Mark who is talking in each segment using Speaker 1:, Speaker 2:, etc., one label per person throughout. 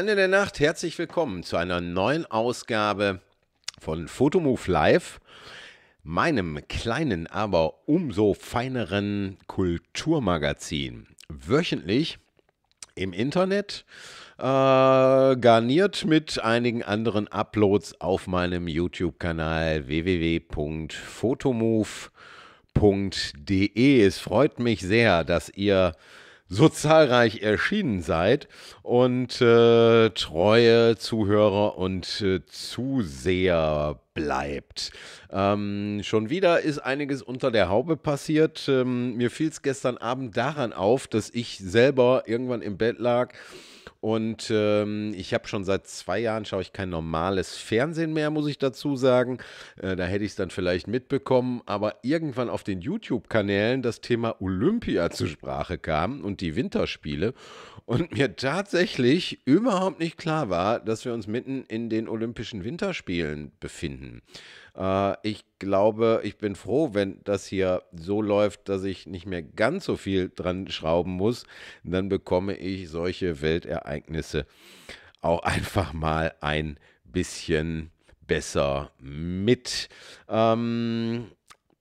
Speaker 1: Freunde der Nacht, herzlich willkommen zu einer neuen Ausgabe von Photomove Live, meinem kleinen, aber umso feineren Kulturmagazin. Wöchentlich im Internet, äh, garniert mit einigen anderen Uploads auf meinem YouTube-Kanal www.photomove.de. Es freut mich sehr, dass ihr so zahlreich erschienen seid und äh, treue Zuhörer und äh, Zuseher bleibt. Ähm, schon wieder ist einiges unter der Haube passiert. Ähm, mir fiel es gestern Abend daran auf, dass ich selber irgendwann im Bett lag und ähm, ich habe schon seit zwei Jahren, schaue ich kein normales Fernsehen mehr, muss ich dazu sagen. Äh, da hätte ich es dann vielleicht mitbekommen. Aber irgendwann auf den YouTube-Kanälen das Thema Olympia zur Sprache kam und die Winterspiele. Und mir tatsächlich überhaupt nicht klar war, dass wir uns mitten in den Olympischen Winterspielen befinden. Äh, ich glaube, ich bin froh, wenn das hier so läuft, dass ich nicht mehr ganz so viel dran schrauben muss. Dann bekomme ich solche Weltereignisse auch einfach mal ein bisschen besser mit. Ähm,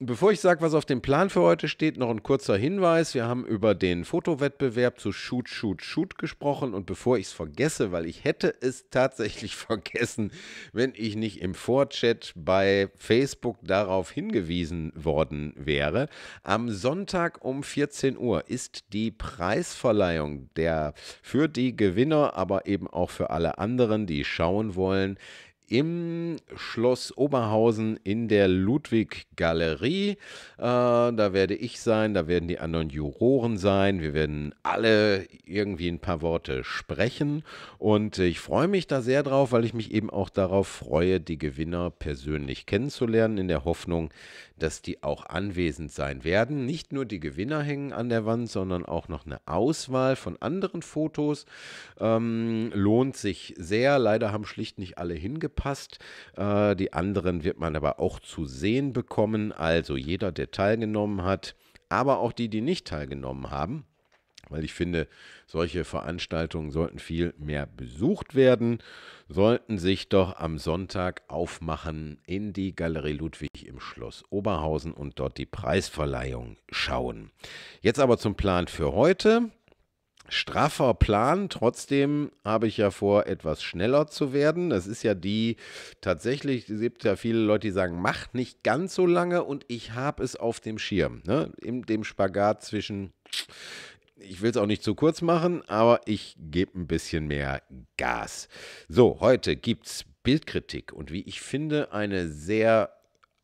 Speaker 1: Bevor ich sage, was auf dem Plan für heute steht, noch ein kurzer Hinweis. Wir haben über den Fotowettbewerb zu Shoot, Shoot, Shoot gesprochen. Und bevor ich es vergesse, weil ich hätte es tatsächlich vergessen, wenn ich nicht im Vorchat bei Facebook darauf hingewiesen worden wäre. Am Sonntag um 14 Uhr ist die Preisverleihung der für die Gewinner, aber eben auch für alle anderen, die schauen wollen, im Schloss Oberhausen in der Ludwig-Galerie. Äh, da werde ich sein, da werden die anderen Juroren sein. Wir werden alle irgendwie ein paar Worte sprechen. Und ich freue mich da sehr drauf, weil ich mich eben auch darauf freue, die Gewinner persönlich kennenzulernen, in der Hoffnung, dass die auch anwesend sein werden. Nicht nur die Gewinner hängen an der Wand, sondern auch noch eine Auswahl von anderen Fotos. Ähm, lohnt sich sehr. Leider haben schlicht nicht alle hingepasst. Äh, die anderen wird man aber auch zu sehen bekommen. Also jeder, der teilgenommen hat, aber auch die, die nicht teilgenommen haben weil ich finde, solche Veranstaltungen sollten viel mehr besucht werden, sollten sich doch am Sonntag aufmachen in die Galerie Ludwig im Schloss Oberhausen und dort die Preisverleihung schauen. Jetzt aber zum Plan für heute. Straffer Plan, trotzdem habe ich ja vor, etwas schneller zu werden. Das ist ja die, tatsächlich, es gibt ja viele Leute, die sagen, mach nicht ganz so lange und ich habe es auf dem Schirm. Ne? In dem Spagat zwischen ich will es auch nicht zu kurz machen, aber ich gebe ein bisschen mehr Gas. So, heute gibt es Bildkritik und wie ich finde, eine sehr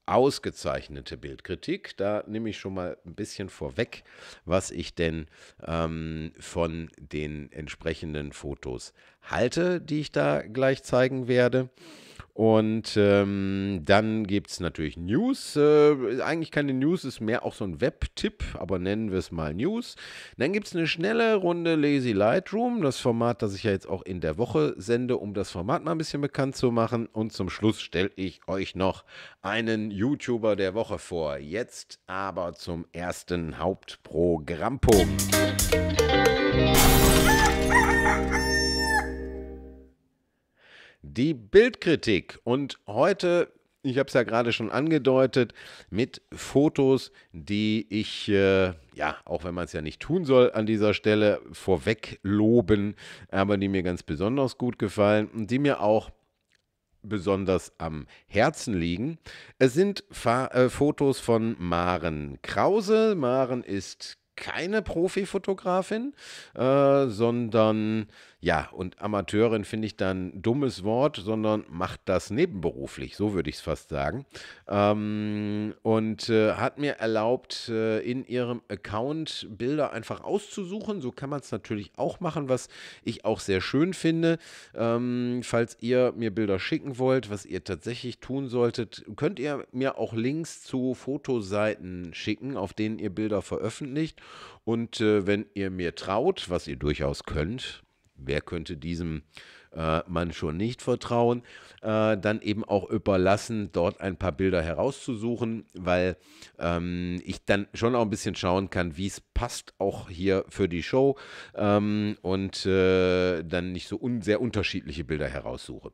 Speaker 1: ausgezeichnete Bildkritik. Da nehme ich schon mal ein bisschen vorweg, was ich denn ähm, von den entsprechenden Fotos halte, die ich da gleich zeigen werde. Und ähm, dann gibt es natürlich News. Äh, eigentlich keine News, ist mehr auch so ein Web-Tipp, aber nennen wir es mal News. Dann gibt es eine schnelle Runde Lazy Lightroom, das Format, das ich ja jetzt auch in der Woche sende, um das Format mal ein bisschen bekannt zu machen. Und zum Schluss stelle ich euch noch einen YouTuber der Woche vor. Jetzt aber zum ersten Hauptprogrammpunkt. die Bildkritik. Und heute, ich habe es ja gerade schon angedeutet, mit Fotos, die ich, äh, ja, auch wenn man es ja nicht tun soll an dieser Stelle, vorweg loben, aber die mir ganz besonders gut gefallen und die mir auch besonders am Herzen liegen. Es sind Fa äh, Fotos von Maren Krause. Maren ist keine Profifotografin, äh, sondern ja, und Amateurin finde ich dann dummes Wort, sondern macht das nebenberuflich, so würde ich es fast sagen. Ähm, und äh, hat mir erlaubt, äh, in ihrem Account Bilder einfach auszusuchen. So kann man es natürlich auch machen, was ich auch sehr schön finde. Ähm, falls ihr mir Bilder schicken wollt, was ihr tatsächlich tun solltet, könnt ihr mir auch Links zu Fotoseiten schicken, auf denen ihr Bilder veröffentlicht. Und äh, wenn ihr mir traut, was ihr durchaus könnt, wer könnte diesem äh, Mann schon nicht vertrauen, äh, dann eben auch überlassen, dort ein paar Bilder herauszusuchen, weil ähm, ich dann schon auch ein bisschen schauen kann, wie es passt, auch hier für die Show ähm, und äh, dann nicht so un sehr unterschiedliche Bilder heraussuche.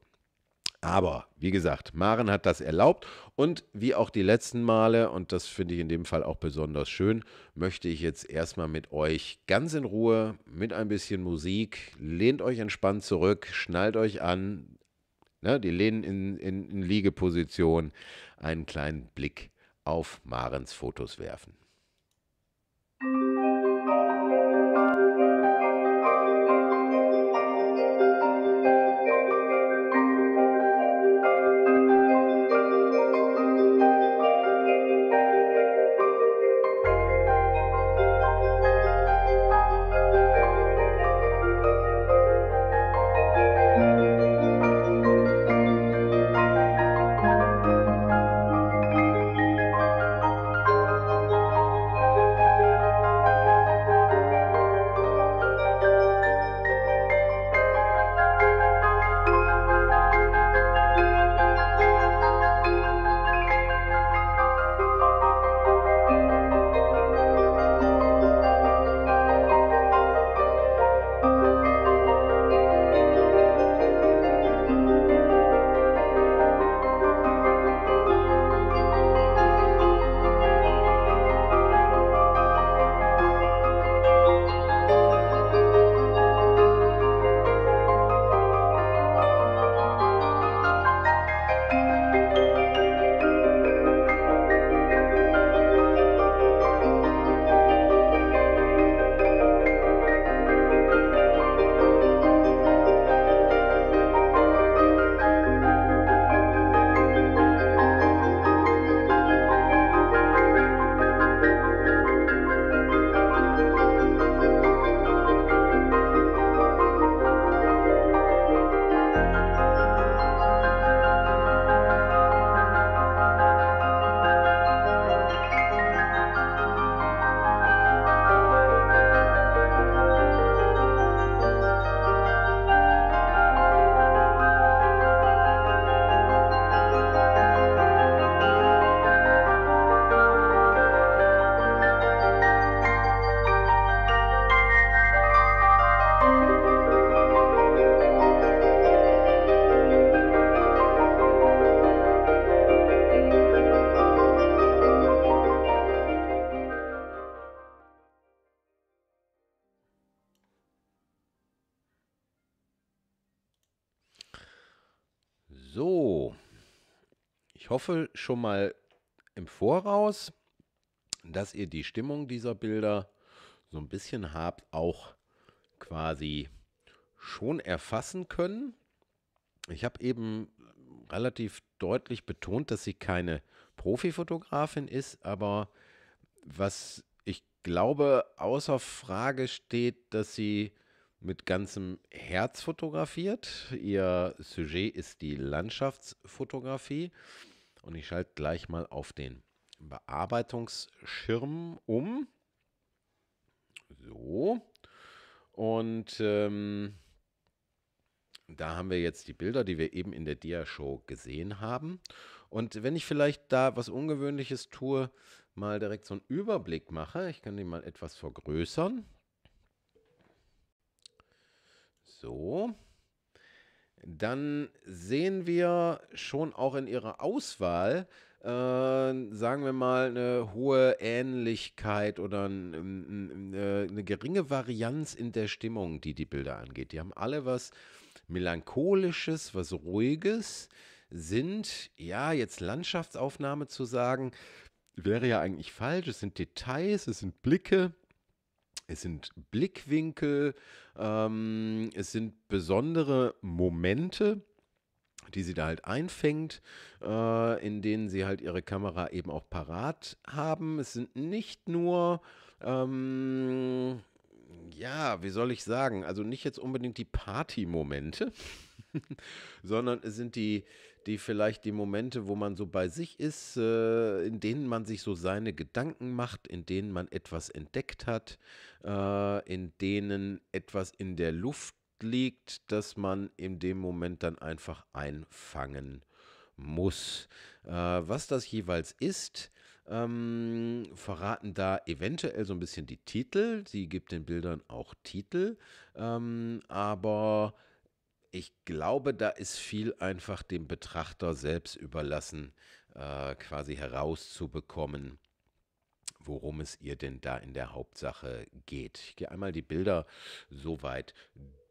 Speaker 1: Aber wie gesagt, Maren hat das erlaubt und wie auch die letzten Male, und das finde ich in dem Fall auch besonders schön, möchte ich jetzt erstmal mit euch ganz in Ruhe, mit ein bisschen Musik, lehnt euch entspannt zurück, schnallt euch an, ne, die Lehnen in, in, in Liegeposition, einen kleinen Blick auf Marens Fotos werfen. Musik hoffe schon mal im Voraus, dass ihr die Stimmung dieser Bilder so ein bisschen habt auch quasi schon erfassen können. Ich habe eben relativ deutlich betont, dass sie keine Profifotografin ist, aber was ich glaube außer Frage steht, dass sie mit ganzem Herz fotografiert. Ihr Sujet ist die Landschaftsfotografie. Und ich schalte gleich mal auf den Bearbeitungsschirm um. So. Und ähm, da haben wir jetzt die Bilder, die wir eben in der Dia-Show gesehen haben. Und wenn ich vielleicht da was Ungewöhnliches tue, mal direkt so einen Überblick mache. Ich kann die mal etwas vergrößern. So dann sehen wir schon auch in ihrer Auswahl, äh, sagen wir mal, eine hohe Ähnlichkeit oder ein, eine, äh, eine geringe Varianz in der Stimmung, die die Bilder angeht. Die haben alle was Melancholisches, was Ruhiges, sind, ja, jetzt Landschaftsaufnahme zu sagen, wäre ja eigentlich falsch. Es sind Details, es sind Blicke, es sind Blickwinkel, ähm, es sind besondere Momente, die sie da halt einfängt, äh, in denen sie halt ihre Kamera eben auch parat haben. Es sind nicht nur, ähm, ja, wie soll ich sagen, also nicht jetzt unbedingt die Party-Momente. sondern es sind die, die vielleicht die Momente, wo man so bei sich ist, äh, in denen man sich so seine Gedanken macht, in denen man etwas entdeckt hat, äh, in denen etwas in der Luft liegt, das man in dem Moment dann einfach einfangen muss. Äh, was das jeweils ist, ähm, verraten da eventuell so ein bisschen die Titel. Sie gibt den Bildern auch Titel, ähm, aber ich glaube, da ist viel einfach dem Betrachter selbst überlassen, äh, quasi herauszubekommen, worum es ihr denn da in der Hauptsache geht. Ich gehe einmal die Bilder so weit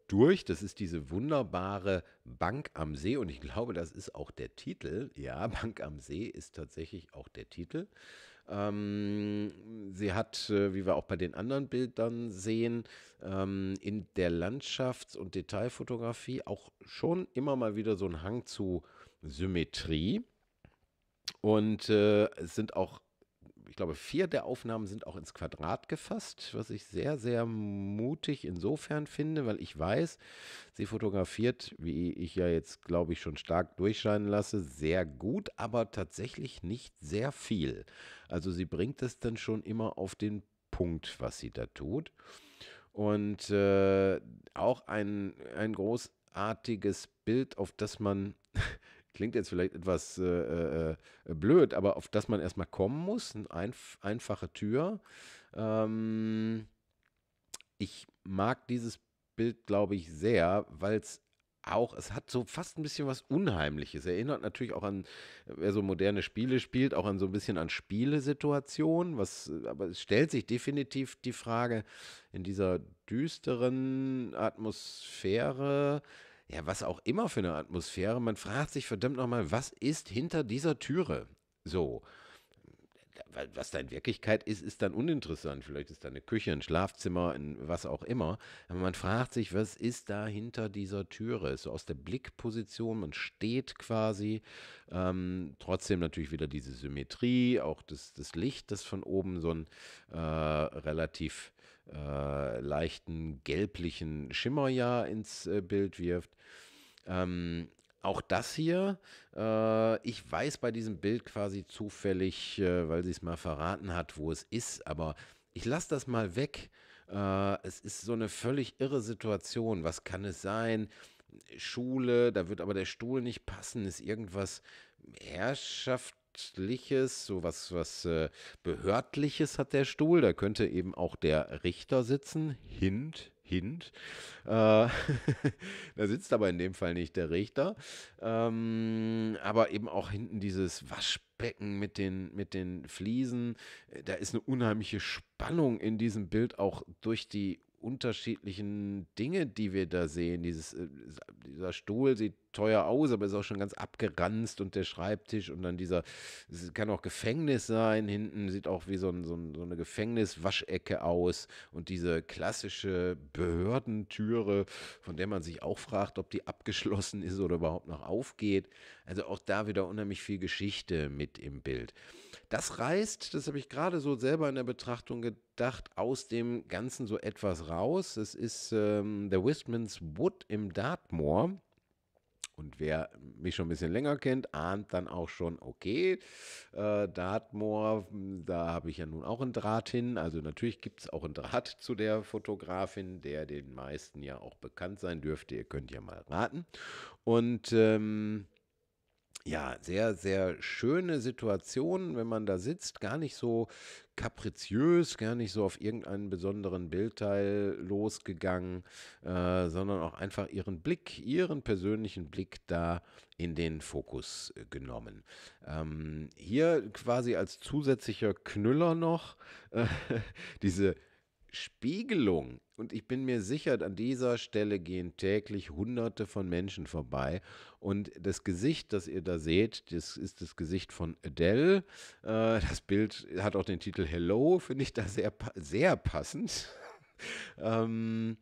Speaker 1: durch. Das ist diese wunderbare Bank am See und ich glaube, das ist auch der Titel. Ja, Bank am See ist tatsächlich auch der Titel. Ähm, sie hat, äh, wie wir auch bei den anderen Bildern sehen, ähm, in der Landschafts- und Detailfotografie auch schon immer mal wieder so einen Hang zu Symmetrie. Und äh, es sind auch glaube, vier der Aufnahmen sind auch ins Quadrat gefasst, was ich sehr, sehr mutig insofern finde, weil ich weiß, sie fotografiert, wie ich ja jetzt, glaube ich, schon stark durchscheinen lasse, sehr gut, aber tatsächlich nicht sehr viel. Also sie bringt es dann schon immer auf den Punkt, was sie da tut. Und äh, auch ein, ein großartiges Bild, auf das man klingt jetzt vielleicht etwas äh, äh, äh, blöd, aber auf das man erstmal kommen muss, eine einf einfache Tür. Ähm, ich mag dieses Bild, glaube ich, sehr, weil es auch, es hat so fast ein bisschen was Unheimliches. Erinnert natürlich auch an, wer so moderne Spiele spielt, auch an so ein bisschen an Spielesituationen. Was, aber es stellt sich definitiv die Frage, in dieser düsteren Atmosphäre, ja, was auch immer für eine Atmosphäre. Man fragt sich verdammt nochmal, was ist hinter dieser Türe? So. Was da in Wirklichkeit ist, ist dann uninteressant. Vielleicht ist da eine Küche, ein Schlafzimmer, ein was auch immer. Aber man fragt sich, was ist da hinter dieser Türe? Ist so aus der Blickposition, man steht quasi. Ähm, trotzdem natürlich wieder diese Symmetrie, auch das, das Licht, das von oben so ein äh, relativ äh, leichten gelblichen Schimmer ja ins äh, Bild wirft. Ähm, auch das hier, äh, ich weiß bei diesem Bild quasi zufällig, äh, weil sie es mal verraten hat, wo es ist, aber ich lasse das mal weg. Äh, es ist so eine völlig irre Situation. Was kann es sein? Schule, da wird aber der Stuhl nicht passen, ist irgendwas Herrschaft Amtliches, so was, was äh, Behördliches hat der Stuhl. Da könnte eben auch der Richter sitzen. Hint, Hint. Äh, da sitzt aber in dem Fall nicht der Richter. Ähm, aber eben auch hinten dieses Waschbecken mit den, mit den Fliesen. Äh, da ist eine unheimliche Spannung in diesem Bild auch durch die unterschiedlichen Dinge, die wir da sehen. Dieses, äh, dieser Stuhl sieht teuer aus, aber ist auch schon ganz abgeranzt und der Schreibtisch und dann dieser, es kann auch Gefängnis sein, hinten sieht auch wie so, ein, so, ein, so eine Gefängniswaschecke aus und diese klassische Behördentüre, von der man sich auch fragt, ob die abgeschlossen ist oder überhaupt noch aufgeht. Also auch da wieder unheimlich viel Geschichte mit im Bild. Das reißt, das habe ich gerade so selber in der Betrachtung gedacht, aus dem Ganzen so etwas raus. Es ist ähm, The Wistmans Wood im Dartmoor. Und wer mich schon ein bisschen länger kennt, ahnt dann auch schon, okay, äh, Dartmoor, da habe ich ja nun auch einen Draht hin. Also natürlich gibt es auch einen Draht zu der Fotografin, der den meisten ja auch bekannt sein dürfte. Ihr könnt ja mal raten. Und ähm, ja, sehr, sehr schöne Situation, wenn man da sitzt, gar nicht so kapriziös, gar nicht so auf irgendeinen besonderen Bildteil losgegangen, äh, sondern auch einfach ihren Blick, ihren persönlichen Blick da in den Fokus äh, genommen. Ähm, hier quasi als zusätzlicher Knüller noch äh, diese Spiegelung. Und ich bin mir sicher, an dieser Stelle gehen täglich Hunderte von Menschen vorbei. Und das Gesicht, das ihr da seht, das ist das Gesicht von Adele. Äh, das Bild hat auch den Titel Hello, finde ich da sehr, sehr passend. Ähm,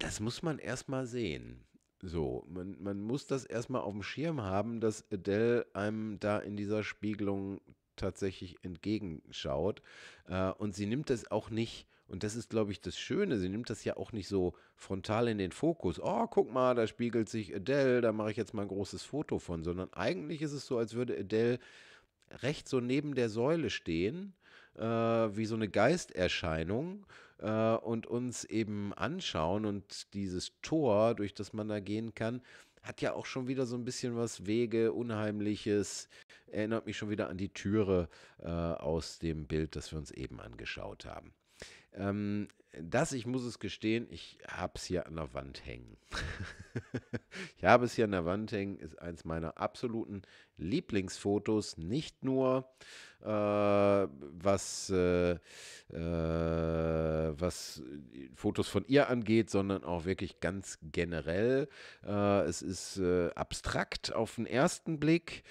Speaker 1: das muss man erstmal sehen. So, man, man muss das erstmal auf dem Schirm haben, dass Adele einem da in dieser Spiegelung tatsächlich entgegenschaut. Äh, und sie nimmt das auch nicht und das ist, glaube ich, das Schöne. Sie nimmt das ja auch nicht so frontal in den Fokus. Oh, guck mal, da spiegelt sich Adele, da mache ich jetzt mal ein großes Foto von. Sondern eigentlich ist es so, als würde Adele recht so neben der Säule stehen, äh, wie so eine Geisterscheinung äh, und uns eben anschauen. Und dieses Tor, durch das man da gehen kann, hat ja auch schon wieder so ein bisschen was Wege, Unheimliches. Erinnert mich schon wieder an die Türe äh, aus dem Bild, das wir uns eben angeschaut haben. Ähm, das, ich muss es gestehen, ich habe es hier an der Wand hängen. ich habe es hier an der Wand hängen, ist eins meiner absoluten Lieblingsfotos. Nicht nur äh, was, äh, äh, was Fotos von ihr angeht, sondern auch wirklich ganz generell. es ist abstrakt auf den ersten Blick,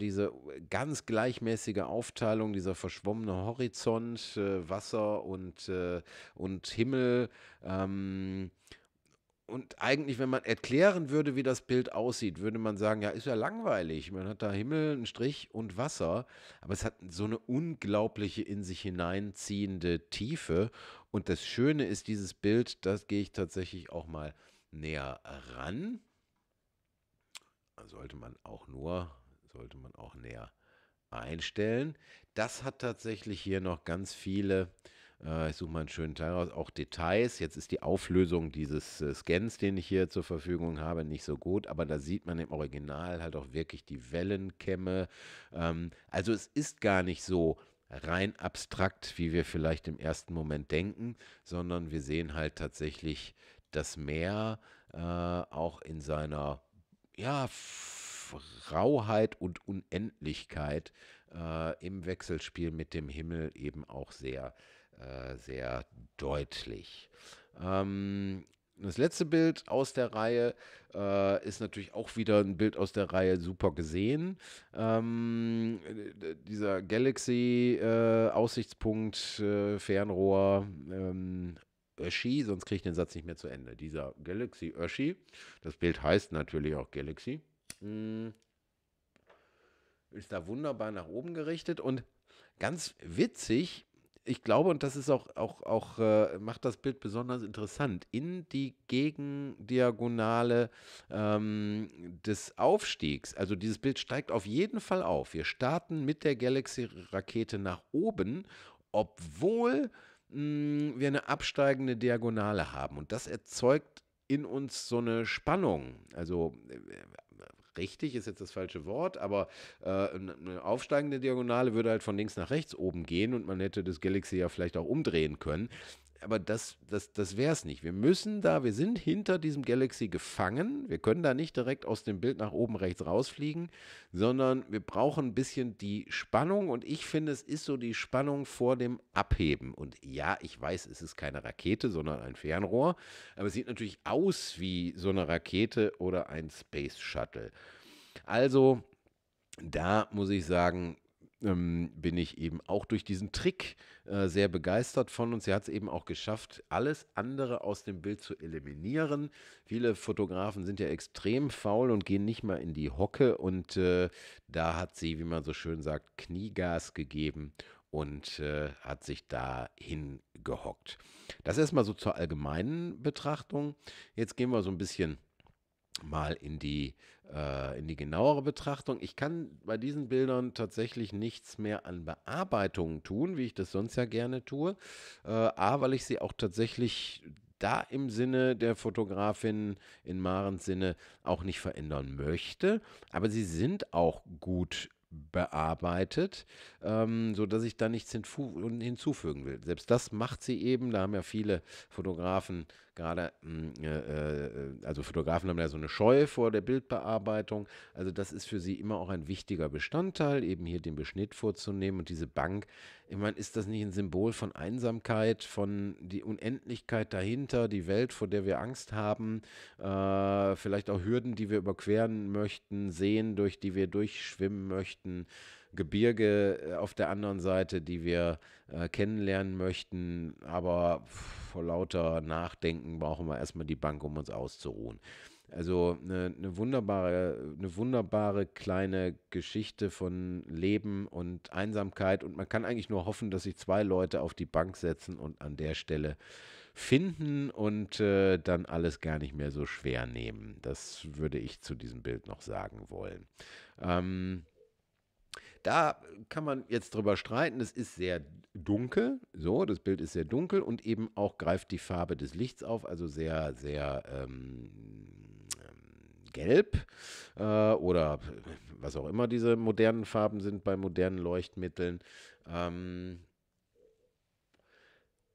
Speaker 1: diese ganz gleichmäßige Aufteilung, dieser verschwommene Horizont, Wasser und, und Himmel. Ähm, und eigentlich, wenn man erklären würde, wie das Bild aussieht, würde man sagen, ja, ist ja langweilig. Man hat da Himmel, einen Strich und Wasser, aber es hat so eine unglaubliche in sich hineinziehende Tiefe. Und das Schöne ist dieses Bild, das gehe ich tatsächlich auch mal näher ran. Sollte man auch nur, sollte man auch näher einstellen. Das hat tatsächlich hier noch ganz viele äh, ich suche mal einen schönen Teil raus. Auch Details. Jetzt ist die Auflösung dieses äh, Scans, den ich hier zur Verfügung habe, nicht so gut. Aber da sieht man im Original halt auch wirklich die Wellenkämme. Ähm, also es ist gar nicht so rein abstrakt, wie wir vielleicht im ersten Moment denken, sondern wir sehen halt tatsächlich das Meer äh, auch in seiner ja, Rauheit und Unendlichkeit äh, im Wechselspiel mit dem Himmel eben auch sehr äh, sehr deutlich. Ähm, das letzte Bild aus der Reihe äh, ist natürlich auch wieder ein Bild aus der Reihe super gesehen. Ähm, dieser Galaxy-Aussichtspunkt, äh, äh, Fernrohr, ähm, Öschi, sonst kriege ich den Satz nicht mehr zu Ende. Dieser Galaxy Öschi, das Bild heißt natürlich auch Galaxy, hm. ist da wunderbar nach oben gerichtet und ganz witzig ich glaube, und das ist auch, auch, auch äh, macht das Bild besonders interessant, in die Gegendiagonale ähm, des Aufstiegs, also dieses Bild steigt auf jeden Fall auf. Wir starten mit der Galaxy-Rakete nach oben, obwohl mh, hm, wir eine absteigende Diagonale haben. Und das erzeugt in uns so eine Spannung. Also äh, richtig ist jetzt das falsche Wort, aber äh, eine aufsteigende Diagonale würde halt von links nach rechts oben gehen und man hätte das Galaxy ja vielleicht auch umdrehen können aber das, das, das wäre es nicht. Wir müssen da, wir sind hinter diesem Galaxy gefangen. Wir können da nicht direkt aus dem Bild nach oben rechts rausfliegen, sondern wir brauchen ein bisschen die Spannung. Und ich finde, es ist so die Spannung vor dem Abheben. Und ja, ich weiß, es ist keine Rakete, sondern ein Fernrohr. Aber es sieht natürlich aus wie so eine Rakete oder ein Space Shuttle. Also, da muss ich sagen, ähm, bin ich eben auch durch diesen Trick äh, sehr begeistert von und sie hat es eben auch geschafft, alles andere aus dem Bild zu eliminieren. Viele Fotografen sind ja extrem faul und gehen nicht mal in die Hocke und äh, da hat sie, wie man so schön sagt, Kniegas gegeben und äh, hat sich da hingehockt. Das erstmal so zur allgemeinen Betrachtung. Jetzt gehen wir so ein bisschen mal in die, äh, in die genauere Betrachtung. Ich kann bei diesen Bildern tatsächlich nichts mehr an Bearbeitungen tun, wie ich das sonst ja gerne tue. Äh, A, weil ich sie auch tatsächlich da im Sinne der Fotografin in Marens Sinne auch nicht verändern möchte. Aber sie sind auch gut bearbeitet, ähm, sodass ich da nichts hinzufügen will. Selbst das macht sie eben, da haben ja viele Fotografen gerade, hm, äh, äh, äh, also Fotografen haben ja so eine Scheu vor der Bildbearbeitung. Also das ist für sie immer auch ein wichtiger Bestandteil, eben hier den Beschnitt vorzunehmen und diese Bank. Ich meine, ist das nicht ein Symbol von Einsamkeit, von die Unendlichkeit dahinter, die Welt, vor der wir Angst haben, äh, vielleicht auch Hürden, die wir überqueren möchten, Seen, durch die wir durchschwimmen möchten? Gebirge äh, auf der anderen Seite, die wir äh, kennenlernen möchten. Aber vor lauter Nachdenken brauchen wir erstmal die Bank, um uns auszuruhen. Also eine, eine, wunderbare, eine wunderbare kleine Geschichte von Leben und Einsamkeit. Und man kann eigentlich nur hoffen, dass sich zwei Leute auf die Bank setzen und an der Stelle finden und äh, dann alles gar nicht mehr so schwer nehmen. Das würde ich zu diesem Bild noch sagen wollen. Ähm, da kann man jetzt drüber streiten. Es ist sehr dunkel, so, das Bild ist sehr dunkel und eben auch greift die Farbe des Lichts auf, also sehr, sehr ähm, ähm gelb äh, oder was auch immer diese modernen Farben sind bei modernen Leuchtmitteln. Ähm,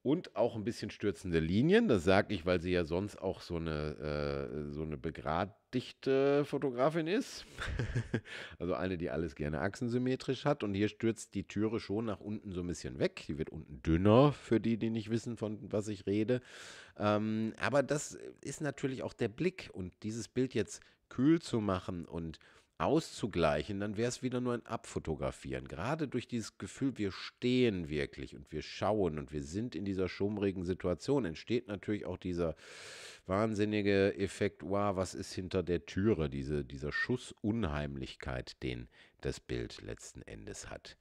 Speaker 1: und auch ein bisschen stürzende Linien. Das sage ich, weil sie ja sonst auch so eine, äh, so eine Begrad dichte Fotografin ist. also eine, die alles gerne achsensymmetrisch hat. Und hier stürzt die Türe schon nach unten so ein bisschen weg. Die wird unten dünner, für die, die nicht wissen, von was ich rede. Ähm, aber das ist natürlich auch der Blick. Und dieses Bild jetzt kühl zu machen und auszugleichen, dann wäre es wieder nur ein Abfotografieren. Gerade durch dieses Gefühl, wir stehen wirklich und wir schauen und wir sind in dieser schummrigen Situation, entsteht natürlich auch dieser wahnsinnige Effekt, wow, was ist hinter der Türe, diese, dieser Schuss Unheimlichkeit, den das Bild letzten Endes hat.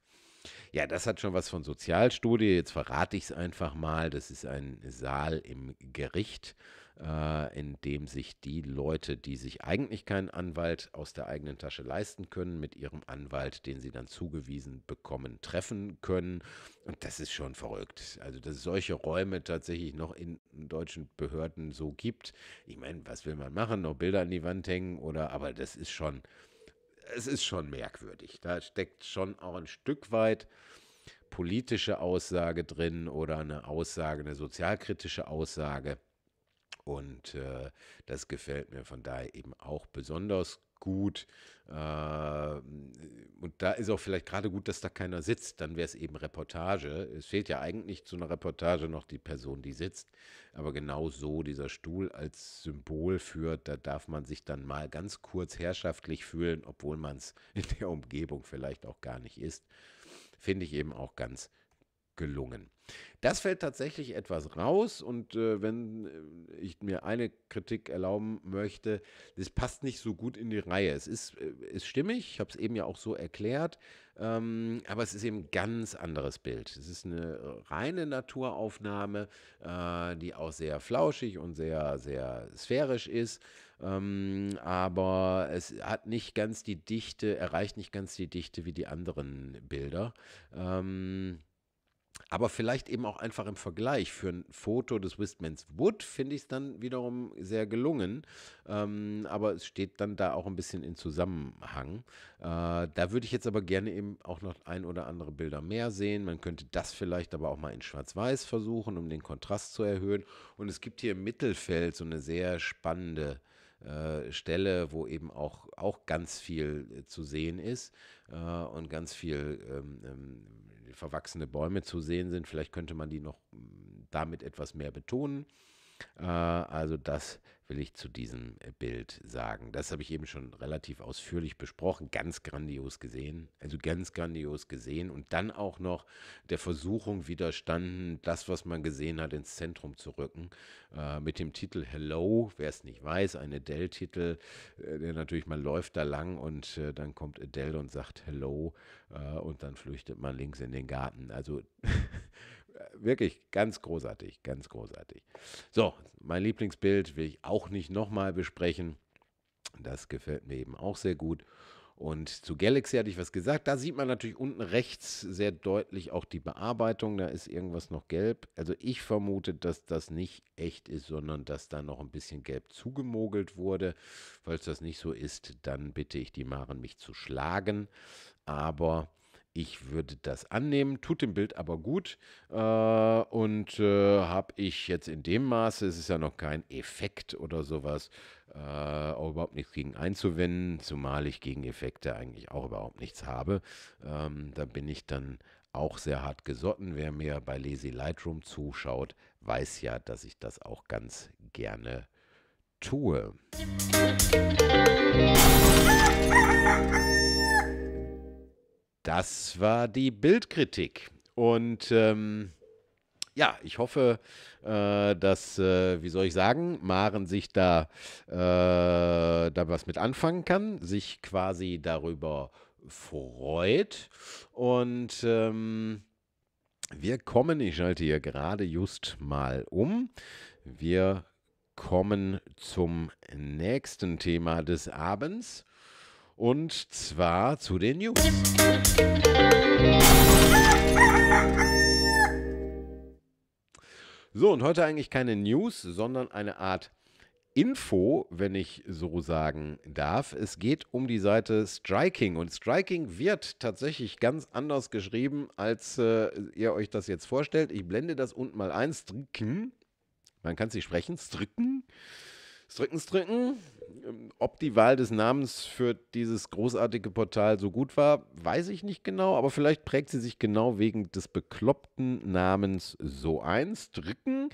Speaker 1: Ja, das hat schon was von Sozialstudie. Jetzt verrate ich es einfach mal. Das ist ein Saal im Gericht äh, in dem sich die Leute, die sich eigentlich keinen Anwalt aus der eigenen Tasche leisten können, mit ihrem Anwalt, den sie dann zugewiesen bekommen, treffen können. Und das ist schon verrückt. Also, dass es solche Räume tatsächlich noch in deutschen Behörden so gibt. Ich meine, was will man machen? Noch Bilder an die Wand hängen oder, aber das ist schon, es ist schon merkwürdig. Da steckt schon auch ein Stück weit politische Aussage drin oder eine Aussage, eine sozialkritische Aussage. Und äh, das gefällt mir von daher eben auch besonders gut. Äh, und da ist auch vielleicht gerade gut, dass da keiner sitzt. Dann wäre es eben Reportage. Es fehlt ja eigentlich zu einer Reportage noch die Person, die sitzt. Aber genau so dieser Stuhl als Symbol führt, da darf man sich dann mal ganz kurz herrschaftlich fühlen, obwohl man es in der Umgebung vielleicht auch gar nicht ist. Finde ich eben auch ganz gut gelungen. Das fällt tatsächlich etwas raus und äh, wenn äh, ich mir eine Kritik erlauben möchte, das passt nicht so gut in die Reihe. Es ist, äh, ist stimmig, ich habe es eben ja auch so erklärt, ähm, aber es ist eben ein ganz anderes Bild. Es ist eine reine Naturaufnahme, äh, die auch sehr flauschig und sehr, sehr sphärisch ist, ähm, aber es hat nicht ganz die Dichte, erreicht nicht ganz die Dichte wie die anderen Bilder. Ähm, aber vielleicht eben auch einfach im Vergleich. Für ein Foto des Wistmans Wood finde ich es dann wiederum sehr gelungen. Ähm, aber es steht dann da auch ein bisschen in Zusammenhang. Äh, da würde ich jetzt aber gerne eben auch noch ein oder andere Bilder mehr sehen. Man könnte das vielleicht aber auch mal in Schwarz-Weiß versuchen, um den Kontrast zu erhöhen. Und es gibt hier im Mittelfeld so eine sehr spannende äh, Stelle, wo eben auch, auch ganz viel äh, zu sehen ist äh, und ganz viel ähm, ähm, verwachsene Bäume zu sehen sind. Vielleicht könnte man die noch hm, damit etwas mehr betonen. Äh, also das will ich zu diesem äh, Bild sagen. Das habe ich eben schon relativ ausführlich besprochen, ganz grandios gesehen, also ganz grandios gesehen und dann auch noch der Versuchung widerstanden, das, was man gesehen hat, ins Zentrum zu rücken, äh, mit dem Titel Hello, wer es nicht weiß, ein Adele-Titel, der natürlich, man läuft da lang und dann kommt Adele und sagt Hello und dann flüchtet man links in den Garten. Also äh, wirklich ganz großartig, ganz großartig. So, mein Lieblingsbild will ich auch nicht nochmal besprechen. Das gefällt mir eben auch sehr gut. Und zu Galaxy hatte ich was gesagt. Da sieht man natürlich unten rechts sehr deutlich auch die Bearbeitung. Da ist irgendwas noch gelb. Also ich vermute, dass das nicht echt ist, sondern dass da noch ein bisschen gelb zugemogelt wurde. Falls das nicht so ist, dann bitte ich die Maren, mich zu schlagen. Aber ich würde das annehmen, tut dem Bild aber gut äh, und äh, habe ich jetzt in dem Maße, es ist ja noch kein Effekt oder sowas, äh, auch überhaupt nichts gegen einzuwenden, zumal ich gegen Effekte eigentlich auch überhaupt nichts habe. Ähm, da bin ich dann auch sehr hart gesotten. Wer mir bei Lazy Lightroom zuschaut, weiß ja, dass ich das auch ganz gerne tue. Das war die Bildkritik. Und ähm, ja, ich hoffe, äh, dass, äh, wie soll ich sagen, Maren sich da, äh, da was mit anfangen kann, sich quasi darüber freut. Und ähm, wir kommen, ich schalte hier gerade just mal um. Wir kommen zum nächsten Thema des Abends. Und zwar zu den News. So, und heute eigentlich keine News, sondern eine Art Info, wenn ich so sagen darf. Es geht um die Seite Striking und Striking wird tatsächlich ganz anders geschrieben, als äh, ihr euch das jetzt vorstellt. Ich blende das unten mal ein. Stricken. Man kann es nicht sprechen. Stricken. Stricken, stricken. Ähm, ob die Wahl des Namens für dieses großartige Portal so gut war, weiß ich nicht genau, aber vielleicht prägt sie sich genau wegen des bekloppten Namens so ein. Stricken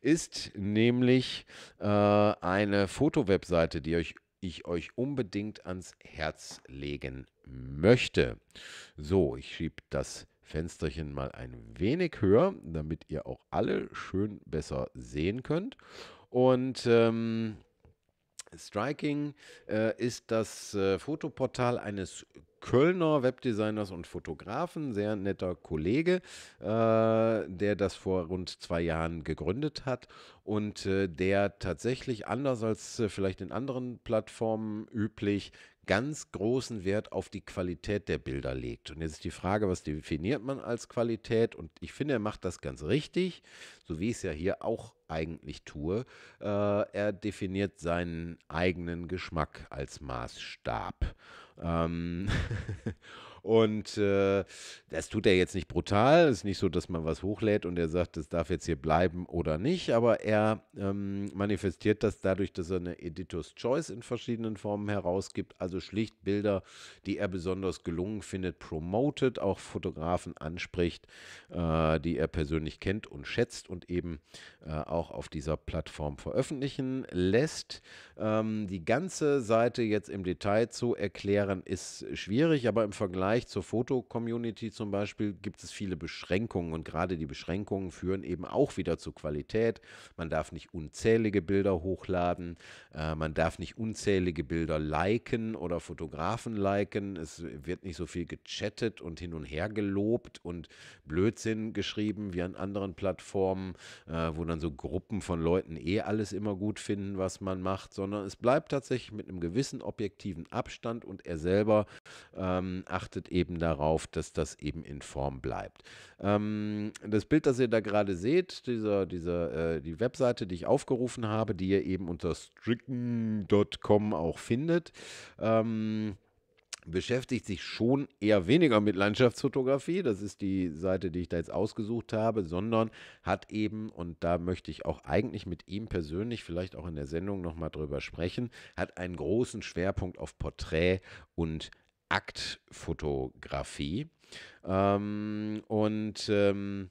Speaker 1: ist nämlich äh, eine Fotowebseite, die euch ich euch unbedingt ans Herz legen möchte. So, ich schiebe das Fensterchen mal ein wenig höher, damit ihr auch alle schön besser sehen könnt. Und ähm, Striking äh, ist das äh, Fotoportal eines Kölner Webdesigners und Fotografen, sehr netter Kollege, äh, der das vor rund zwei Jahren gegründet hat und äh, der tatsächlich anders als äh, vielleicht in anderen Plattformen üblich ganz großen Wert auf die Qualität der Bilder legt. Und jetzt ist die Frage, was definiert man als Qualität? Und ich finde, er macht das ganz richtig, so wie ich es ja hier auch eigentlich tue. Äh, er definiert seinen eigenen Geschmack als Maßstab. Ähm Und äh, das tut er jetzt nicht brutal. Es ist nicht so, dass man was hochlädt und er sagt, das darf jetzt hier bleiben oder nicht. Aber er ähm, manifestiert das dadurch, dass er eine Editor's Choice in verschiedenen Formen herausgibt. Also schlicht Bilder, die er besonders gelungen findet, promotet, auch Fotografen anspricht, äh, die er persönlich kennt und schätzt und eben äh, auch auf dieser Plattform veröffentlichen lässt. Ähm, die ganze Seite jetzt im Detail zu erklären ist schwierig, aber im Vergleich Vergleich zur Foto-Community zum Beispiel gibt es viele Beschränkungen und gerade die Beschränkungen führen eben auch wieder zu Qualität. Man darf nicht unzählige Bilder hochladen, äh, man darf nicht unzählige Bilder liken oder Fotografen liken. Es wird nicht so viel gechattet und hin und her gelobt und Blödsinn geschrieben wie an anderen Plattformen, äh, wo dann so Gruppen von Leuten eh alles immer gut finden, was man macht, sondern es bleibt tatsächlich mit einem gewissen objektiven Abstand und er selber ähm, achtet achtet eben darauf, dass das eben in Form bleibt. Ähm, das Bild, das ihr da gerade seht, dieser, dieser, äh, die Webseite, die ich aufgerufen habe, die ihr eben unter stricken.com auch findet, ähm, beschäftigt sich schon eher weniger mit Landschaftsfotografie, das ist die Seite, die ich da jetzt ausgesucht habe, sondern hat eben, und da möchte ich auch eigentlich mit ihm persönlich vielleicht auch in der Sendung nochmal drüber sprechen, hat einen großen Schwerpunkt auf Porträt und Aktfotografie. Ähm, und ähm,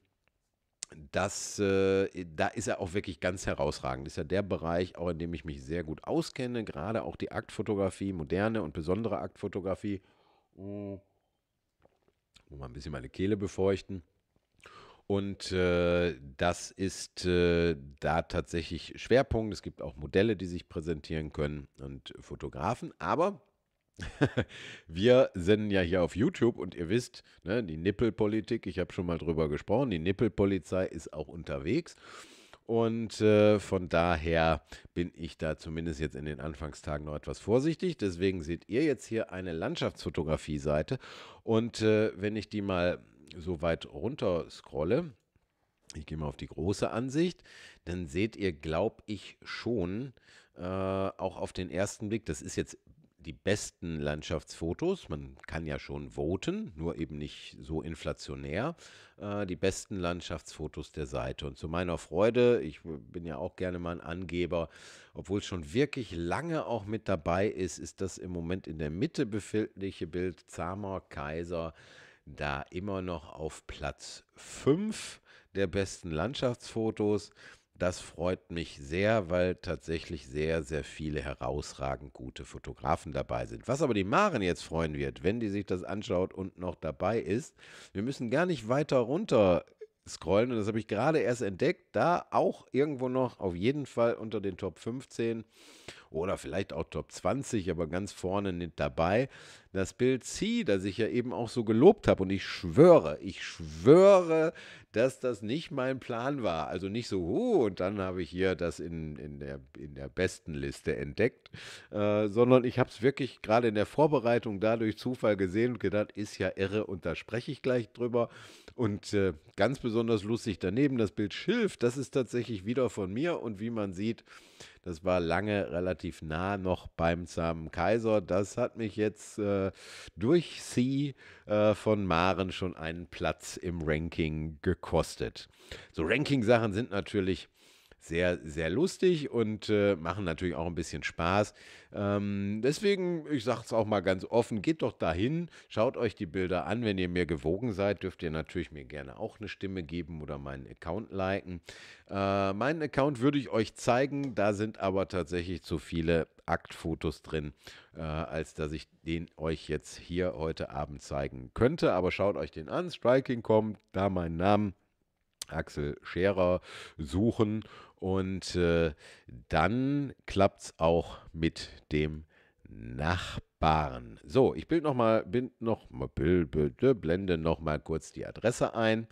Speaker 1: das, äh, da ist er auch wirklich ganz herausragend. Das ist ja der Bereich, auch in dem ich mich sehr gut auskenne, gerade auch die Aktfotografie, moderne und besondere Aktfotografie. Oh. Mal ein bisschen meine Kehle befeuchten. Und äh, das ist äh, da tatsächlich Schwerpunkt. Es gibt auch Modelle, die sich präsentieren können und Fotografen. Aber wir senden ja hier auf YouTube und ihr wisst, ne, die Nippelpolitik, ich habe schon mal drüber gesprochen, die Nippelpolizei ist auch unterwegs. Und äh, von daher bin ich da zumindest jetzt in den Anfangstagen noch etwas vorsichtig. Deswegen seht ihr jetzt hier eine Landschaftsfotografie-Seite. Und äh, wenn ich die mal so weit runter scrolle, ich gehe mal auf die große Ansicht, dann seht ihr, glaube ich, schon äh, auch auf den ersten Blick, das ist jetzt die besten Landschaftsfotos, man kann ja schon voten, nur eben nicht so inflationär, äh, die besten Landschaftsfotos der Seite. Und zu meiner Freude, ich bin ja auch gerne mal ein Angeber, obwohl es schon wirklich lange auch mit dabei ist, ist das im Moment in der Mitte befindliche Bild Zahmer Kaiser da immer noch auf Platz 5 der besten Landschaftsfotos. Das freut mich sehr, weil tatsächlich sehr, sehr viele herausragend gute Fotografen dabei sind. Was aber die Maren jetzt freuen wird, wenn die sich das anschaut und noch dabei ist, wir müssen gar nicht weiter runter scrollen und das habe ich gerade erst entdeckt, da auch irgendwo noch auf jeden Fall unter den Top 15 oder vielleicht auch Top 20, aber ganz vorne nicht dabei. Das Bild C, das ich ja eben auch so gelobt habe. Und ich schwöre, ich schwöre, dass das nicht mein Plan war. Also nicht so, oh, und dann habe ich hier das in, in, der, in der besten Liste entdeckt, äh, sondern ich habe es wirklich gerade in der Vorbereitung dadurch Zufall gesehen und gedacht, ist ja irre und da spreche ich gleich drüber. Und äh, ganz besonders lustig daneben das Bild Schilf, das ist tatsächlich wieder von mir. Und wie man sieht, das war lange relativ nah noch beim zahmen Kaiser. Das hat mich jetzt äh, durch Sie äh, von Maren schon einen Platz im Ranking gekostet. So Ranking-Sachen sind natürlich sehr, sehr lustig und äh, machen natürlich auch ein bisschen Spaß. Ähm, deswegen, ich sage es auch mal ganz offen, geht doch dahin, schaut euch die Bilder an. Wenn ihr mir gewogen seid, dürft ihr natürlich mir gerne auch eine Stimme geben oder meinen Account liken. Äh, meinen Account würde ich euch zeigen, da sind aber tatsächlich zu viele Aktfotos drin, äh, als dass ich den euch jetzt hier heute Abend zeigen könnte. Aber schaut euch den an, Striking kommt, da meinen Namen. Axel Scherer suchen und äh, dann klappt es auch mit dem Nachbarn. So, ich bild noch mal, bild noch, äh, blende noch mal kurz die Adresse ein.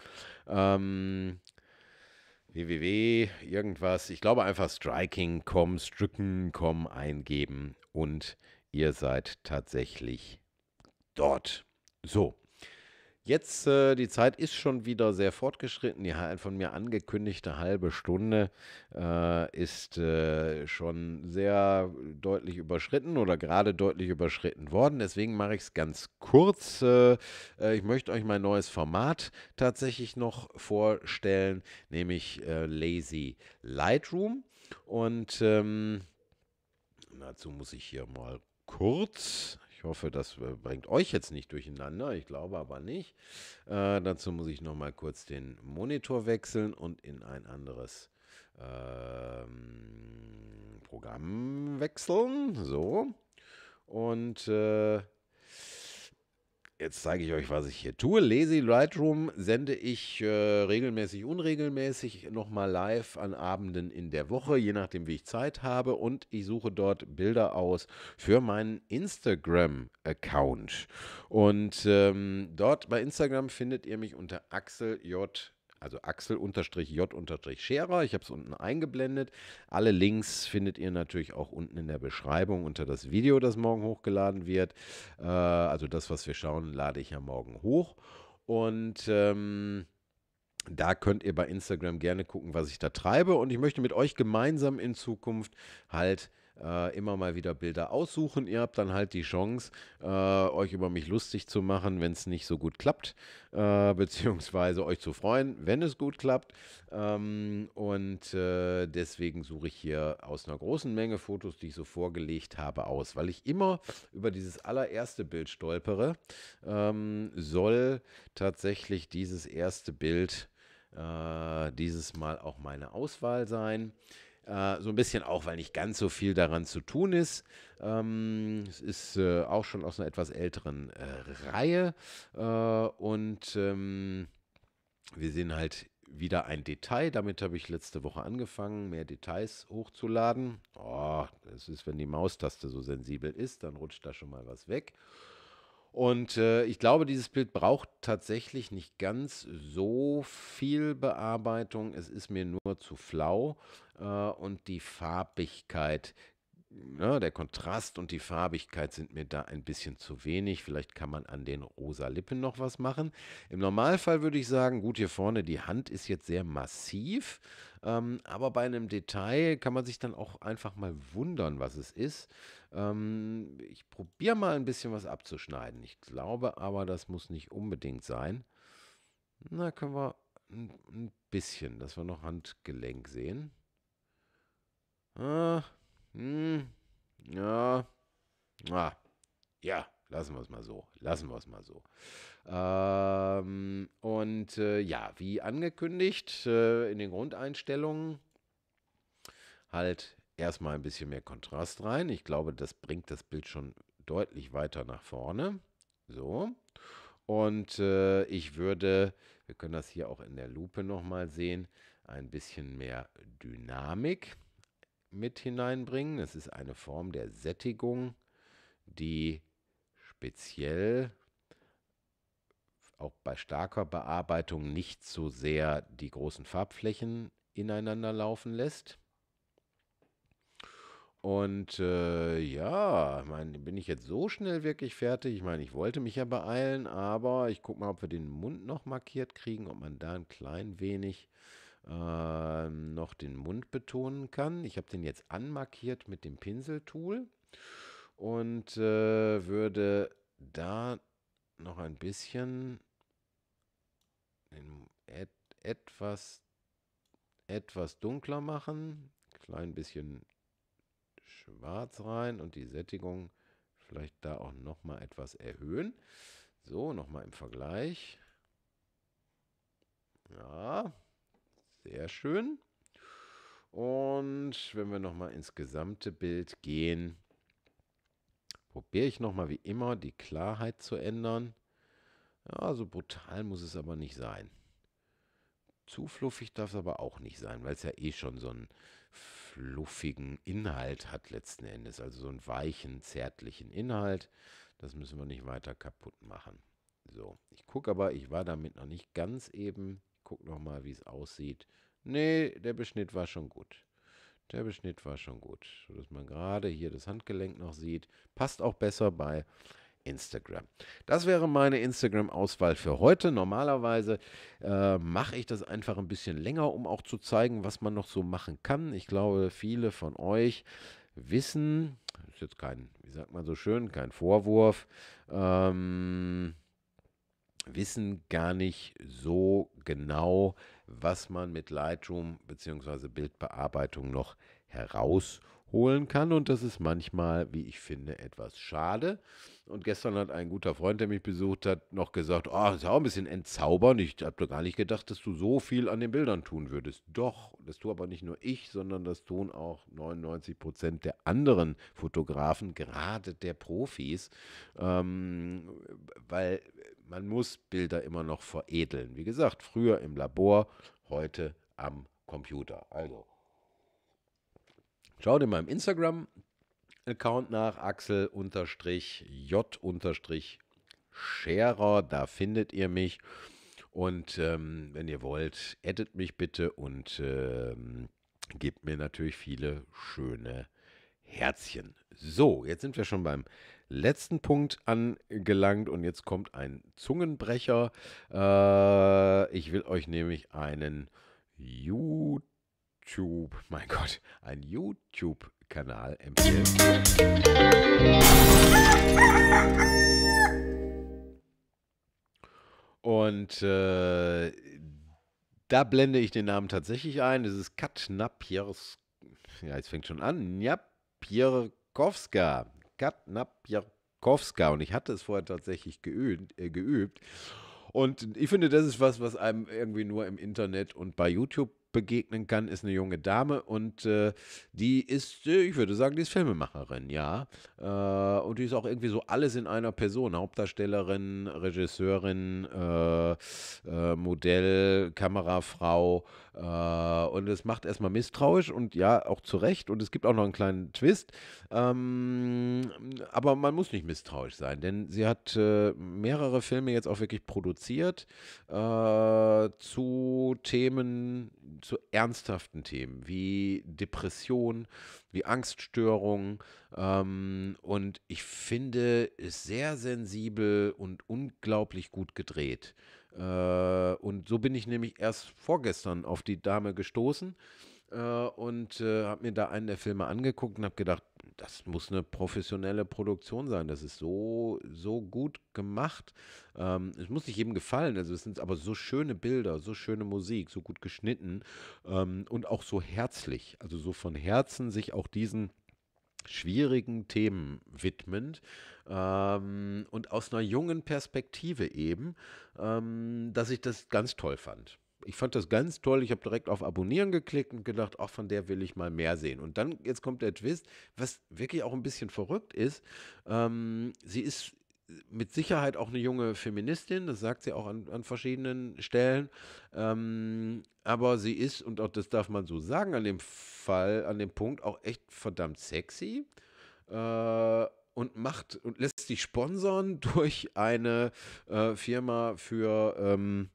Speaker 1: Ähm, www irgendwas, ich glaube einfach striking.com, stricken.com eingeben und ihr seid tatsächlich dort. So, Jetzt, äh, die Zeit ist schon wieder sehr fortgeschritten. Die von mir angekündigte halbe Stunde äh, ist äh, schon sehr deutlich überschritten oder gerade deutlich überschritten worden. Deswegen mache ich es ganz kurz. Äh, äh, ich möchte euch mein neues Format tatsächlich noch vorstellen, nämlich äh, Lazy Lightroom. Und ähm, dazu muss ich hier mal kurz hoffe, das äh, bringt euch jetzt nicht durcheinander. Ich glaube aber nicht. Äh, dazu muss ich nochmal kurz den Monitor wechseln und in ein anderes ähm, Programm wechseln. So. Und äh, Jetzt zeige ich euch, was ich hier tue. Lazy Lightroom sende ich äh, regelmäßig, unregelmäßig nochmal live an Abenden in der Woche, je nachdem, wie ich Zeit habe. Und ich suche dort Bilder aus für meinen Instagram-Account. Und ähm, dort bei Instagram findet ihr mich unter Axel J also Axel-J-Scherer. Ich habe es unten eingeblendet. Alle Links findet ihr natürlich auch unten in der Beschreibung unter das Video, das morgen hochgeladen wird. Äh, also das, was wir schauen, lade ich ja morgen hoch. Und ähm, da könnt ihr bei Instagram gerne gucken, was ich da treibe. Und ich möchte mit euch gemeinsam in Zukunft halt äh, immer mal wieder Bilder aussuchen. Ihr habt dann halt die Chance, äh, euch über mich lustig zu machen, wenn es nicht so gut klappt, äh, beziehungsweise euch zu freuen, wenn es gut klappt. Ähm, und äh, deswegen suche ich hier aus einer großen Menge Fotos, die ich so vorgelegt habe, aus, weil ich immer über dieses allererste Bild stolpere. Ähm, soll tatsächlich dieses erste Bild äh, dieses Mal auch meine Auswahl sein. Äh, so ein bisschen auch, weil nicht ganz so viel daran zu tun ist. Ähm, es ist äh, auch schon aus einer etwas älteren äh, Reihe. Äh, und ähm, wir sehen halt wieder ein Detail. Damit habe ich letzte Woche angefangen, mehr Details hochzuladen. Oh, das ist, wenn die Maustaste so sensibel ist, dann rutscht da schon mal was weg. Und äh, ich glaube, dieses Bild braucht tatsächlich nicht ganz so viel Bearbeitung. Es ist mir nur zu flau äh, und die Farbigkeit, ne, der Kontrast und die Farbigkeit sind mir da ein bisschen zu wenig. Vielleicht kann man an den rosa Lippen noch was machen. Im Normalfall würde ich sagen, gut, hier vorne die Hand ist jetzt sehr massiv, ähm, aber bei einem Detail kann man sich dann auch einfach mal wundern, was es ist. Ähm, ich probiere mal ein bisschen was abzuschneiden. Ich glaube aber, das muss nicht unbedingt sein. Na, können wir ein, ein bisschen, dass wir noch Handgelenk sehen. Ah, mh, hm, ja, ah, ja, lassen wir es mal so. Lassen wir es mal so. Ähm, und äh, ja, wie angekündigt, äh, in den Grundeinstellungen halt erstmal ein bisschen mehr Kontrast rein. Ich glaube, das bringt das Bild schon deutlich weiter nach vorne. So. Und äh, ich würde, wir können das hier auch in der Lupe nochmal sehen, ein bisschen mehr Dynamik mit hineinbringen. Das ist eine Form der Sättigung, die speziell auch bei starker Bearbeitung nicht so sehr die großen Farbflächen ineinander laufen lässt. Und äh, ja, ich bin ich jetzt so schnell wirklich fertig? Ich meine, ich wollte mich ja beeilen, aber ich gucke mal, ob wir den Mund noch markiert kriegen, ob man da ein klein wenig äh, noch den Mund betonen kann. Ich habe den jetzt anmarkiert mit dem Pinseltool und äh, würde da noch ein bisschen et etwas, etwas dunkler machen. Klein bisschen Schwarz rein und die Sättigung vielleicht da auch nochmal etwas erhöhen. So, nochmal im Vergleich. Ja, sehr schön. Und wenn wir nochmal ins gesamte Bild gehen, probiere ich nochmal wie immer die Klarheit zu ändern. Ja, so brutal muss es aber nicht sein. Zu fluffig darf es aber auch nicht sein, weil es ja eh schon so ein fluffigen Inhalt hat letzten Endes, also so einen weichen, zärtlichen Inhalt. Das müssen wir nicht weiter kaputt machen. So, ich gucke aber, ich war damit noch nicht ganz eben. Ich gucke nochmal, wie es aussieht. Nee, der Beschnitt war schon gut. Der Beschnitt war schon gut, sodass man gerade hier das Handgelenk noch sieht. Passt auch besser bei Instagram. Das wäre meine Instagram-Auswahl für heute. Normalerweise äh, mache ich das einfach ein bisschen länger, um auch zu zeigen, was man noch so machen kann. Ich glaube, viele von euch wissen, ist jetzt kein, wie sagt man so schön, kein Vorwurf, ähm, wissen gar nicht so genau, was man mit Lightroom bzw. Bildbearbeitung noch heraus holen kann. Und das ist manchmal, wie ich finde, etwas schade. Und gestern hat ein guter Freund, der mich besucht hat, noch gesagt, oh, ist ja auch ein bisschen entzaubernd. Ich habe doch gar nicht gedacht, dass du so viel an den Bildern tun würdest. Doch, das tue aber nicht nur ich, sondern das tun auch 99 Prozent der anderen Fotografen, gerade der Profis. Ähm, weil man muss Bilder immer noch veredeln. Wie gesagt, früher im Labor, heute am Computer. Also Schaut in meinem Instagram-Account nach, Axel-J-Scherer. Da findet ihr mich. Und ähm, wenn ihr wollt, addet mich bitte und ähm, gebt mir natürlich viele schöne Herzchen. So, jetzt sind wir schon beim letzten Punkt angelangt und jetzt kommt ein Zungenbrecher. Äh, ich will euch nämlich einen YouTube YouTube, mein Gott, ein YouTube-Kanal empfehlen. Und äh, da blende ich den Namen tatsächlich ein. Das ist Katna Ja, jetzt fängt schon an. Njapjerkowska. Katnapjerkowska. Und ich hatte es vorher tatsächlich geübt. Äh, geübt. Und ich finde, das ist was, was einem irgendwie nur im Internet und bei YouTube begegnen kann, ist eine junge Dame und äh, die ist, ich würde sagen, die ist Filmemacherin, ja. Äh, und die ist auch irgendwie so alles in einer Person: Hauptdarstellerin, Regisseurin, äh, äh Modell, Kamerafrau. Äh, und es macht erstmal misstrauisch und ja, auch zu Recht. Und es gibt auch noch einen kleinen Twist. Ähm, aber man muss nicht misstrauisch sein, denn sie hat äh, mehrere Filme jetzt auch wirklich produziert zu Themen, zu ernsthaften Themen wie Depression, wie Angststörungen. Ähm, und ich finde, ist sehr sensibel und unglaublich gut gedreht. Äh, und so bin ich nämlich erst vorgestern auf die Dame gestoßen äh, und äh, habe mir da einen der Filme angeguckt und habe gedacht, das muss eine professionelle Produktion sein. Das ist so, so gut gemacht. Ähm, es muss nicht jedem gefallen. Also es sind aber so schöne Bilder, so schöne Musik, so gut geschnitten ähm, und auch so herzlich. Also so von Herzen sich auch diesen schwierigen Themen widmend ähm, und aus einer jungen Perspektive eben, ähm, dass ich das ganz toll fand. Ich fand das ganz toll. Ich habe direkt auf Abonnieren geklickt und gedacht, auch von der will ich mal mehr sehen. Und dann, jetzt kommt der Twist, was wirklich auch ein bisschen verrückt ist. Ähm, sie ist mit Sicherheit auch eine junge Feministin, das sagt sie auch an, an verschiedenen Stellen. Ähm, aber sie ist, und auch das darf man so sagen, an dem Fall, an dem Punkt auch echt verdammt sexy. Äh, und macht und lässt sich sponsern durch eine äh, Firma für ähm,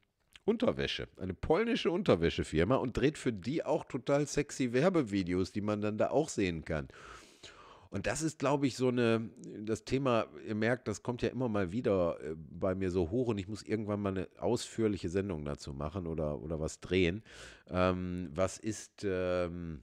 Speaker 1: Unterwäsche, eine polnische Unterwäschefirma und dreht für die auch total sexy Werbevideos, die man dann da auch sehen kann. Und das ist, glaube ich, so eine, das Thema, ihr merkt, das kommt ja immer mal wieder äh, bei mir so hoch und ich muss irgendwann mal eine ausführliche Sendung dazu machen oder, oder was drehen. Ähm, was ist, ähm,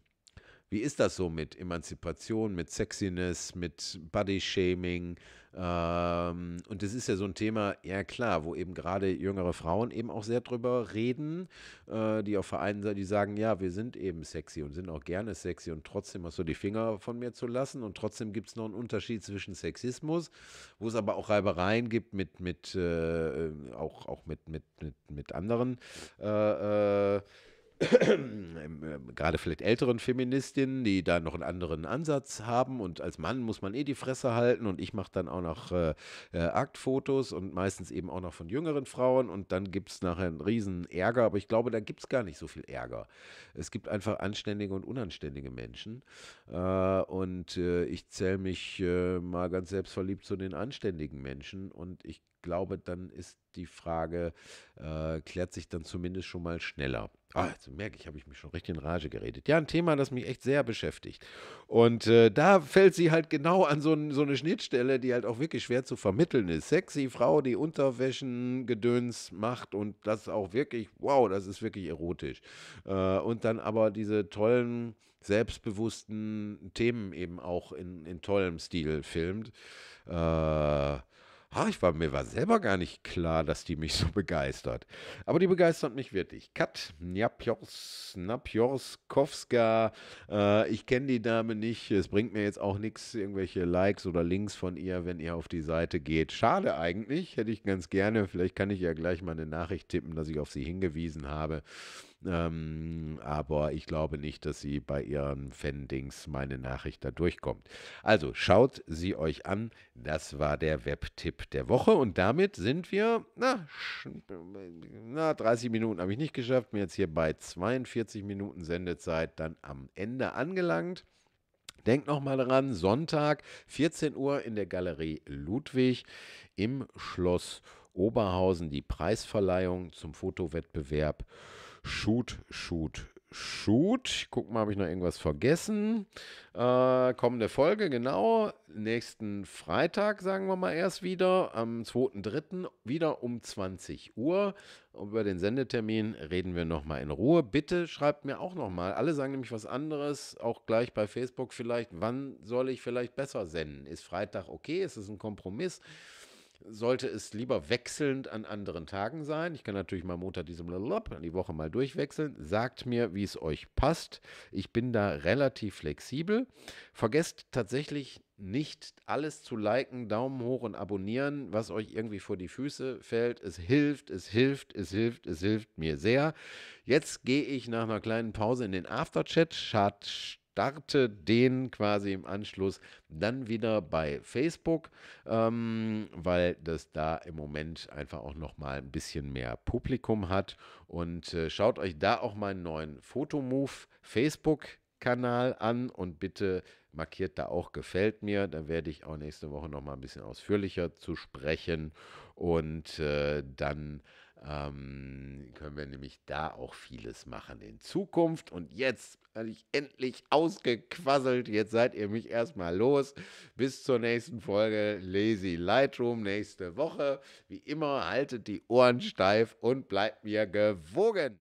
Speaker 1: wie ist das so mit Emanzipation, mit Sexiness, mit Body-Shaming? Ähm, und das ist ja so ein Thema, ja klar, wo eben gerade jüngere Frauen eben auch sehr drüber reden, äh, die auf Vereinen, die sagen, ja, wir sind eben sexy und sind auch gerne sexy und trotzdem hast du die Finger von mir zu lassen und trotzdem gibt es noch einen Unterschied zwischen Sexismus, wo es aber auch Reibereien gibt mit, mit äh, äh, auch, auch mit, mit, mit, mit anderen äh, äh ähm, gerade vielleicht älteren Feministinnen, die da noch einen anderen Ansatz haben und als Mann muss man eh die Fresse halten und ich mache dann auch noch äh, äh, Aktfotos und meistens eben auch noch von jüngeren Frauen und dann gibt es nachher einen riesen Ärger, aber ich glaube, da gibt es gar nicht so viel Ärger. Es gibt einfach anständige und unanständige Menschen äh, und äh, ich zähle mich äh, mal ganz selbstverliebt zu den anständigen Menschen und ich glaube, dann ist die Frage, äh, klärt sich dann zumindest schon mal schneller. Ah, jetzt merke ich, habe ich mich schon richtig in Rage geredet. Ja, ein Thema, das mich echt sehr beschäftigt. Und äh, da fällt sie halt genau an so, so, eine Schnittstelle, die halt auch wirklich schwer zu vermitteln ist. Sexy Frau, die Unterwäschengedöns macht und das auch wirklich, wow, das ist wirklich erotisch. Äh, und dann aber diese tollen, selbstbewussten Themen eben auch in, in tollem Stil filmt. Äh, ich war, mir war selber gar nicht klar, dass die mich so begeistert. Aber die begeistert mich wirklich. Kat Napjorskowska, äh, ich kenne die Dame nicht. Es bringt mir jetzt auch nichts, irgendwelche Likes oder Links von ihr, wenn ihr auf die Seite geht. Schade eigentlich, hätte ich ganz gerne. Vielleicht kann ich ja gleich mal eine Nachricht tippen, dass ich auf sie hingewiesen habe. Ähm, aber ich glaube nicht, dass sie bei ihren Fan-Dings meine Nachricht da durchkommt. Also schaut sie euch an. Das war der Web-Tipp der Woche. Und damit sind wir, na, na 30 Minuten habe ich nicht geschafft. Mir jetzt hier bei 42 Minuten Sendezeit dann am Ende angelangt. Denkt nochmal daran, Sonntag, 14 Uhr in der Galerie Ludwig im Schloss Oberhausen die Preisverleihung zum Fotowettbewerb Shoot, Shoot, Shoot. Ich Guck mal, habe ich noch irgendwas vergessen. Äh, kommende Folge, genau. Nächsten Freitag, sagen wir mal erst wieder, am 2.3. wieder um 20 Uhr. Über den Sendetermin reden wir nochmal in Ruhe. Bitte schreibt mir auch nochmal. Alle sagen nämlich was anderes, auch gleich bei Facebook vielleicht. Wann soll ich vielleicht besser senden? Ist Freitag okay? Ist es ein Kompromiss? sollte es lieber wechselnd an anderen Tagen sein. Ich kann natürlich mal Montag diesem Lalop die Woche mal durchwechseln. Sagt mir, wie es euch passt. Ich bin da relativ flexibel. Vergesst tatsächlich nicht alles zu liken, Daumen hoch und abonnieren, was euch irgendwie vor die Füße fällt. Es hilft, es hilft, es hilft, es hilft mir sehr. Jetzt gehe ich nach einer kleinen Pause in den Afterchat. Schad starte den quasi im Anschluss dann wieder bei Facebook, ähm, weil das da im Moment einfach auch nochmal ein bisschen mehr Publikum hat. Und äh, schaut euch da auch meinen neuen Fotomove Facebook Kanal an und bitte markiert da auch gefällt mir. Da werde ich auch nächste Woche noch mal ein bisschen ausführlicher zu sprechen und äh, dann ähm, können wir nämlich da auch vieles machen in Zukunft. Und jetzt bin ich endlich ausgequasselt. Jetzt seid ihr mich erstmal los. Bis zur nächsten Folge Lazy Lightroom nächste Woche. Wie immer, haltet die Ohren steif und bleibt mir gewogen.